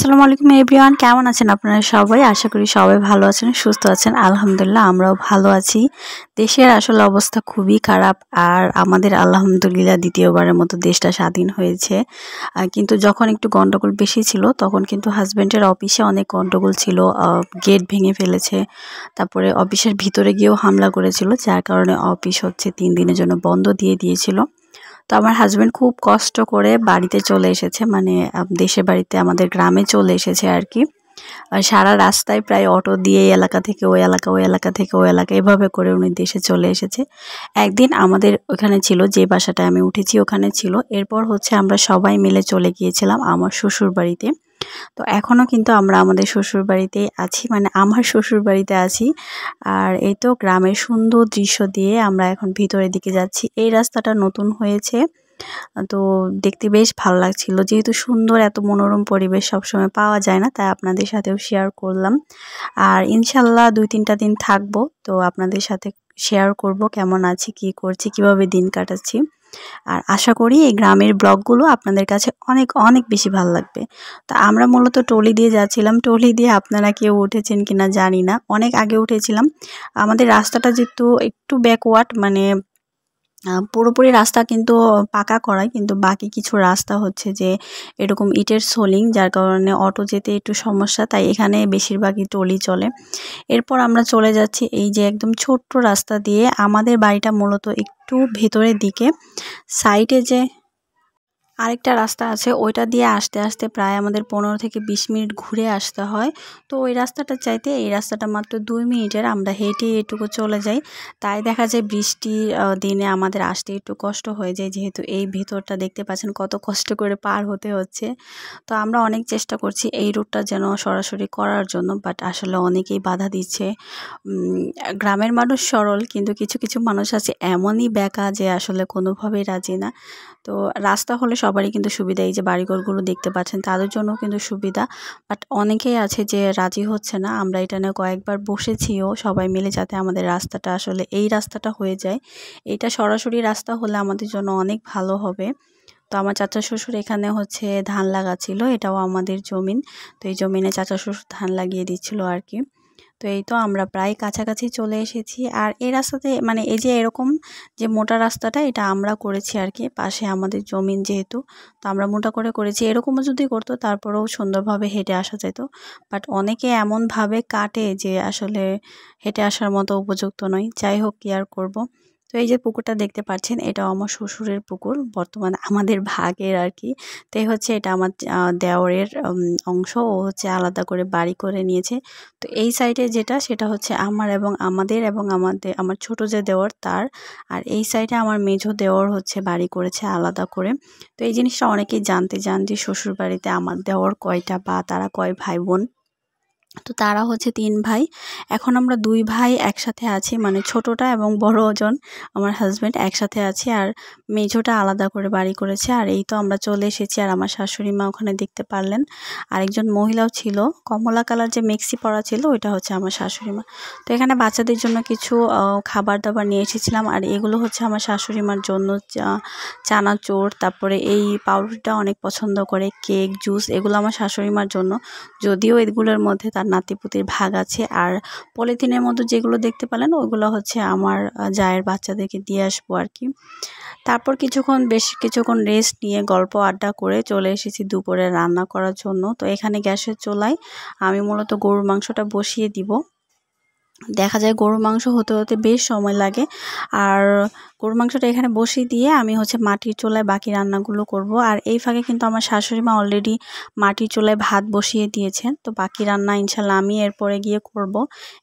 আসসালামু আলাইকুম এভরিওয়ান কেমন আছেন আপনারা সবাই আশা করি সবাই ভালো আছেন সুস্থ আছেন আলহামদুলিল্লাহ আমরাও ভালো আছি দেশের আসলে অবস্থা খুবই খারাপ আর আমাদের আলহামদুলিল্লাহ দ্বিতীয়বারের মতো দেশটা স্বাধীন হয়েছে কিন্তু যখন একটু গন্ডগোল বেশি ছিল তখন কিন্তু হাজব্যান্ডের অফিসে অনেক গন্ডগোল ছিল গেট ভেঙে ফেলেছে তারপরে অফিসের ভিতরে গিয়েও হামলা করেছিল যার কারণে অফিস হচ্ছে তিন দিনের জন্য বন্ধ দিয়ে দিয়েছিল তো আমার হাজব্যান্ড খুব কষ্ট করে বাড়িতে চলে এসেছে মানে দেশে বাড়িতে আমাদের গ্রামে চলে এসেছে আর কি সারা রাস্তায় প্রায় অটো দিয়ে এই এলাকা থেকে ওই এলাকা ওই এলাকা থেকে ওই এলাকা এভাবে করে উনি দেশে চলে এসেছে একদিন আমাদের ওখানে ছিল যে বাসাটা আমি উঠেছি ওখানে ছিল এরপর হচ্ছে আমরা সবাই মিলে চলে গিয়েছিলাম আমার শ্বশুর বাড়িতে তো এখনও কিন্তু আমরা আমাদের শ্বশুর বাড়িতেই আছি মানে আমার শ্বশুর বাড়িতে আছি আর এই তো গ্রামের সুন্দর দৃশ্য দিয়ে আমরা এখন ভিতরের দিকে যাচ্ছি এই রাস্তাটা নতুন হয়েছে তো দেখতে বেশ ভালো লাগছিল যেহেতু সুন্দর এত মনোরম পরিবেশ সবসময় পাওয়া যায় না তাই আপনাদের সাথেও শেয়ার করলাম আর ইনশাল্লাহ দুই তিনটা দিন থাকবো তো আপনাদের সাথে শেয়ার করব কেমন আছি কি করছি কিভাবে দিন কাটাচ্ছি আর আশা করি এই গ্রামের ব্লগগুলো আপনাদের কাছে অনেক অনেক বেশি ভালো লাগবে তা আমরা মূলত টলি দিয়ে যাচ্ছিলাম টলি দিয়ে আপনারা কেউ উঠেছেন কিনা জানি না অনেক আগে উঠেছিলাম আমাদের রাস্তাটা যেহেতু একটু ব্যাকওয়ার্ড মানে পুরোপুরি রাস্তা কিন্তু পাকা করায় কিন্তু বাকি কিছু রাস্তা হচ্ছে যে এরকম ইটের সোলিং যার কারণে অটো যেতে একটু সমস্যা তাই এখানে বেশিরভাগই টলি চলে এরপর আমরা চলে যাচ্ছি এই যে একদম ছোট্ট রাস্তা দিয়ে আমাদের বাড়িটা মূলত একটু ভেতরের দিকে সাইডে যে আরেকটা রাস্তা আছে ওইটা দিয়ে আসতে আসতে প্রায় আমাদের পনেরো থেকে বিশ মিনিট ঘুরে আসতে হয় তো ওই রাস্তাটা চাইতে এই রাস্তাটা মাত্র দুই মিনিটের আমরা হেঁটে এটুকু চলে যাই তাই দেখা যায় বৃষ্টির দিনে আমাদের আসতে একটু কষ্ট হয়ে যায় যেহেতু এই ভেতরটা দেখতে পাচ্ছেন কত কষ্ট করে পার হতে হচ্ছে তো আমরা অনেক চেষ্টা করছি এই রুটটা যেন সরাসরি করার জন্য বাট আসলে অনেকেই বাধা দিচ্ছে গ্রামের মানুষ সরল কিন্তু কিছু কিছু মানুষ আছে এমনই বেকা যে আসলে কোনোভাবেই রাজি না তো রাস্তা হলে সব সবারই কিন্তু সুবিধা এই যে বাড়িঘরগুলো দেখতে পাচ্ছেন তাদের জন্য কিন্তু সুবিধা বাট অনেকেই আছে যে রাজি হচ্ছে না আমরা এটা নিয়ে কয়েকবার বসেছিও সবাই মিলে যাতে আমাদের রাস্তাটা আসলে এই রাস্তাটা হয়ে যায় এটা সরাসরি রাস্তা হলে আমাদের জন্য অনেক ভালো হবে তো আমার চাচা শ্বশুর এখানে হচ্ছে ধান লাগাচ্ছিল এটাও আমাদের জমিন তো এই জমিনে চাচা শ্বশুর ধান লাগিয়ে দিচ্ছিল আর কি তো এই তো আমরা প্রায় কাছাকাছি চলে এসেছি আর এই রাস্তাতে মানে এই যে এরকম যে মোটা রাস্তাটা এটা আমরা করেছি আর কি পাশে আমাদের জমিন যেহেতু তো আমরা মোটা করে করেছি এরকমও যদি করতো তারপরেও সুন্দরভাবে হেঁটে আসা যেত বাট অনেকে এমনভাবে কাটে যে আসলে হেঁটে আসার মতো উপযুক্ত নয় যাই হোক কি আর করবো তো এই যে পুকুরটা দেখতে পাচ্ছেন এটা আমার শ্বশুরের পুকুর বর্তমানে আমাদের ভাগের আর কি তো এই হচ্ছে এটা আমার দেওয়ারের অংশ ও হচ্ছে আলাদা করে বাড়ি করে নিয়েছে তো এই সাইডে যেটা সেটা হচ্ছে আমার এবং আমাদের এবং আমাদের আমার ছোট যে দেওয়ার তার আর এই সাইডে আমার মেঝো দেওয়ার হচ্ছে বাড়ি করেছে আলাদা করে তো এই জিনিসটা অনেকেই জানতে চান যে শ্বশুর বাড়িতে আমার দেওয়ার কয়টা বা তারা কয় ভাই বোন তো তারা হচ্ছে তিন ভাই এখন আমরা দুই ভাই একসাথে আছি মানে ছোটটা এবং ওজন আমার হাজব্যান্ড একসাথে আছে আর মেঝোটা আলাদা করে বাড়ি করেছে আর এই তো আমরা চলে এসেছি আর আমার শাশুড়ি মা ওখানে দেখতে পারলেন আরেকজন মহিলাও ছিল কমলা কালার যে মেক্সি পরা ছিল ওইটা হচ্ছে আমার শাশুড়ি মা তো এখানে বাচ্চাদের জন্য কিছু খাবার দাবার নিয়ে এসেছিলাম আর এগুলো হচ্ছে আমার শাশুড়ি মার জন্য চানাচোর তারপরে এই পাউরুটিটা অনেক পছন্দ করে কেক জুস এগুলো আমার শাশুড়ি মার জন্য যদিও এগুলোর মধ্যে তার নাতিপুতির ভাগ আছে আর পলিথিনের মতো যেগুলো দেখতে পেলেন ওগুলো হচ্ছে আমার জায়ের বাচ্চাদেরকে দিয়ে আসবো আর কি তারপর কিছুক্ষণ বেশ কিছুক্ষণ রেস্ট নিয়ে গল্প আড্ডা করে চলে এসেছি দুপুরে রান্না করার জন্য তো এখানে গ্যাসের চোলায় আমি মূলত গরুর মাংসটা বসিয়ে দিব দেখা যায় গরুর মাংস হতে হতে বেশ সময় লাগে আর গরুর মাংসটা এখানে বসিয়ে দিয়ে আমি হচ্ছে মাটির চোলায় বাকি রান্নাগুলো করব আর এই ফাঁকে কিন্তু আমার শাশুড়ি মা অলরেডি মাটির চোলায় ভাত বসিয়ে দিয়েছেন তো বাকি রান্না ইনশাল্লাহ আমি এরপরে গিয়ে করব।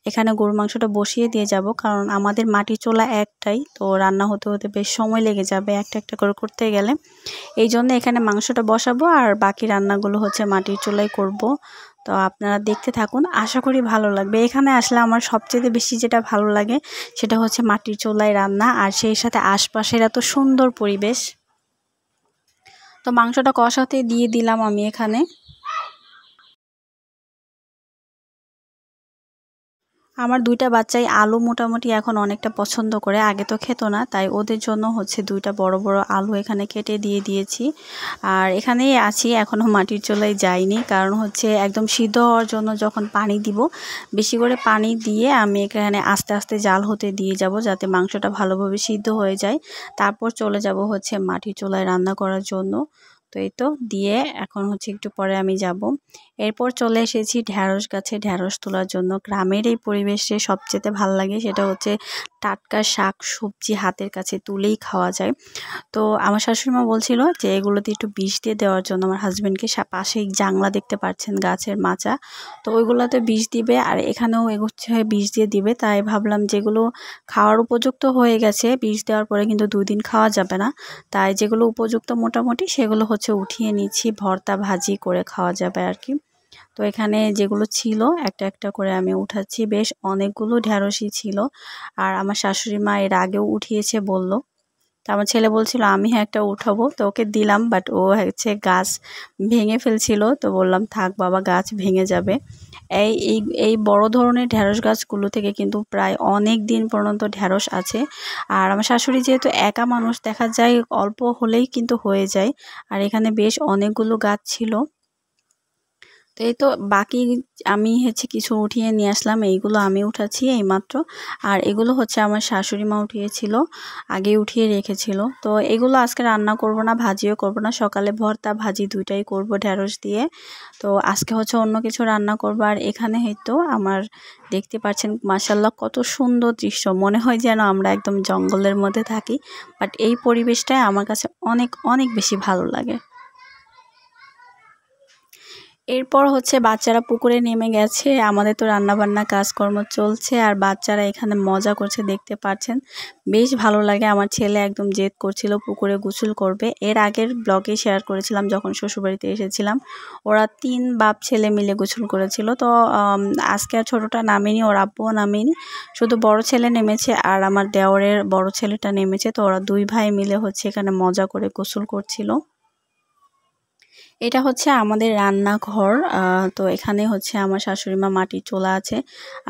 এখানে গরুর মাংসটা বসিয়ে দিয়ে যাব কারণ আমাদের মাটির চোলা একটাই তো রান্না হতে হতে বেশ সময় লেগে যাবে একটা একটা করে করতে গেলে এই জন্য এখানে মাংসটা বসাবো আর বাকি রান্নাগুলো হচ্ছে মাটির চোলাই করব। তো আপনারা দেখতে থাকুন আশা করি ভালো লাগবে এখানে আসলে আমার সবচেয়ে বেশি যেটা ভালো লাগে সেটা হচ্ছে মাটির চোলাই রান্না আর সেই সাথে আশপাশের এত সুন্দর পরিবেশ তো মাংসটা কষাতে দিয়ে দিলাম আমি এখানে আমার দুইটা বাচ্চাই আলু মোটামুটি এখন অনেকটা পছন্দ করে আগে তো খেত না তাই ওদের জন্য হচ্ছে দুইটা বড় বড় আলু এখানে কেটে দিয়ে দিয়েছি আর এখানেই আছি এখনও মাটির চোলাই যাইনি কারণ হচ্ছে একদম সিদ্ধ হওয়ার জন্য যখন পানি দিব বেশি করে পানি দিয়ে আমি এখানে আস্তে আস্তে জাল হতে দিয়ে যাব যাতে মাংসটা ভালোভাবে সিদ্ধ হয়ে যায় তারপর চলে যাব হচ্ছে মাটির চোলায় রান্না করার জন্য তো এই তো দিয়ে এখন হচ্ছে একটু পরে আমি যাব এরপর চলে এসেছি ঢ্যাঁড়স গাছে ঢ্যাঁড়স তোলার জন্য গ্রামের এই পরিবেশে সবচেয়ে ভাল লাগে সেটা হচ্ছে টাটকা শাক সবজি হাতের কাছে তুলেই খাওয়া যায় তো আমার শাশুড়িমা বলছিল যে এগুলোতে একটু বিষ দিয়ে দেওয়ার জন্য আমার হাজব্যান্ডকে পাশে জাংলা দেখতে পাচ্ছেন গাছের মাচা তো ওইগুলোতে বিষ দিবে আর এখানেও এগুচ্ছে বিষ দিয়ে দিবে তাই ভাবলাম যেগুলো খাওয়ার উপযুক্ত হয়ে গেছে বিষ দেওয়ার পরে কিন্তু দুদিন খাওয়া যাবে না তাই যেগুলো উপযুক্ত মোটামুটি সেগুলো হচ্ছে উঠিয়ে নিচ্ছি ভর্তা ভাজি করে খাওয়া যাবে আর কি তো এখানে যেগুলো ছিল একটা একটা করে আমি উঠাচ্ছি বেশ অনেকগুলো ঢ্যাঁড়সই ছিল আর আমার শাশুড়ি মা এর আগেও উঠিয়েছে বলল তো আমার ছেলে বলছিল আমি হ্যাঁ একটা উঠাবো তো ওকে দিলাম বাট ও হচ্ছে গাছ ভেঙে ফেলছিল তো বললাম থাক বাবা গাছ ভেঙে যাবে এই এই এই বড় ধরনের ঢ্যাঁড়স গাছগুলো থেকে কিন্তু প্রায় অনেক দিন পর্যন্ত ঢ্যাঁড়স আছে আর আমার শাশুড়ি যেহেতু একা মানুষ দেখা যায় অল্প হলেই কিন্তু হয়ে যায় আর এখানে বেশ অনেকগুলো গাছ ছিল তো এই তো বাকি আমি হচ্ছে কিছু উঠিয়ে নিয়ে আসলাম এইগুলো আমি উঠাচ্ছি এইমাত্র আর এগুলো হচ্ছে আমার শাশুড়ি মা উঠিয়েছিল আগে উঠিয়ে রেখেছিল তো এগুলো আজকে রান্না করব না ভাজিও করব না সকালে ভর্তা ভাজি দুইটাই করব ঢ্যাঁড়স দিয়ে তো আজকে হচ্ছে অন্য কিছু রান্না করবো আর এখানে হয়তো আমার দেখতে পাচ্ছেন মাসাল্লাহ কত সুন্দর দৃশ্য মনে হয় যেন আমরা একদম জঙ্গলের মধ্যে থাকি বাট এই পরিবেশটাই আমার কাছে অনেক অনেক বেশি ভালো লাগে এরপর হচ্ছে বাচ্চারা পুকুরে নেমে গেছে আমাদের তো রান্নাবান্না কাজকর্ম চলছে আর বাচ্চারা এখানে মজা করছে দেখতে পাচ্ছেন বেশ ভালো লাগে আমার ছেলে একদম জেদ করছিল পুকুরে গোসল করবে এর আগের ব্লগে শেয়ার করেছিলাম যখন শ্বশুরবাড়িতে এসেছিলাম ওরা তিন বাপ ছেলে মিলে গোসল করেছিল তো আজকে আর ছোটোটা নামেনি ওর আব্বুও নামেনি শুধু বড় ছেলে নেমেছে আর আমার দেওরের বড় ছেলেটা নেমেছে তো ওরা দুই ভাই মিলে হচ্ছে এখানে মজা করে গোসল করছিল এটা হচ্ছে আমাদের রান্নাঘর তো এখানে হচ্ছে আমার শাশুড়ি মা মাটির চোলা আছে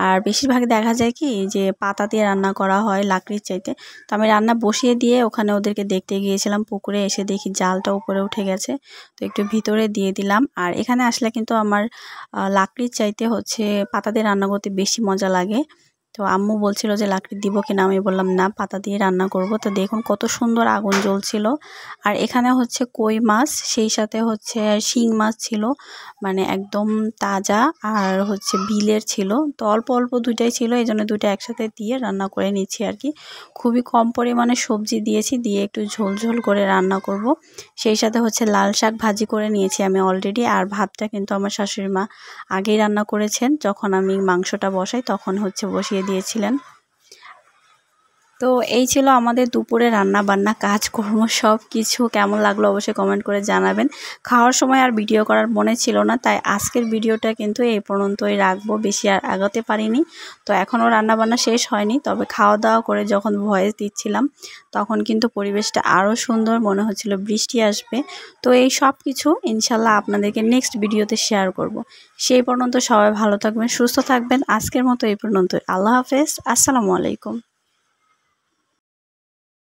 আর বেশিরভাগ দেখা যায় কি যে পাতা দিয়ে রান্না করা হয় লাকড়ির চাইতে তো আমি রান্না বসিয়ে দিয়ে ওখানে ওদেরকে দেখতে গিয়েছিলাম পুকুরে এসে দেখি জালটা উপরে উঠে গেছে তো একটু ভিতরে দিয়ে দিলাম আর এখানে আসলে কিন্তু আমার লাকড়ির চাইতে হচ্ছে পাতা দিয়ে রান্না করতে বেশি মজা লাগে তো আম্মু বলছিল যে লাকড়ি দিব কিনা আমি বললাম না পাতা দিয়ে রান্না করব তো দেখুন কত সুন্দর আগুন জ্বলছিল আর এখানে হচ্ছে কই মাছ সেই সাথে হচ্ছে শিং মাছ ছিল মানে একদম তাজা আর হচ্ছে বিলের ছিল তো অল্প অল্প দুইটাই ছিল এই জন্য দুইটা একসাথে দিয়ে রান্না করে নিচ্ছি আর কি খুবই কম পরিমাণে সবজি দিয়েছি দিয়ে একটু ঝোল ঝোল করে রান্না করব সেই সাথে হচ্ছে লাল শাক ভাজি করে নিয়েছি আমি অলরেডি আর ভাতটা কিন্তু আমার শাশুড়ি মা আগেই রান্না করেছেন যখন আমি মাংসটা বসাই তখন হচ্ছে বসিয়ে দিয়েছিলেন তো এই ছিল আমাদের দুপুরে রান্না বান্না কাজকর্ম সব কিছু কেমন লাগলো অবশ্যই কমেন্ট করে জানাবেন খাওয়ার সময় আর ভিডিও করার মনে ছিল না তাই আজকের ভিডিওটা কিন্তু এই পর্যন্তই রাখবো বেশি আর আগাতে পারিনি তো এখনও রান্নাবান্না শেষ হয়নি তবে খাওয়া দাওয়া করে যখন ভয়েস দিচ্ছিলাম তখন কিন্তু পরিবেশটা আরও সুন্দর মনে হচ্ছিল বৃষ্টি আসবে তো এই সব কিছু ইনশাল্লাহ আপনাদেরকে নেক্সট ভিডিওতে শেয়ার করব। সেই পর্যন্ত সবাই ভালো থাকবেন সুস্থ থাকবেন আজকের মতো এই পর্যন্তই আল্লাহ হাফেজ আসসালামু আলাইকুম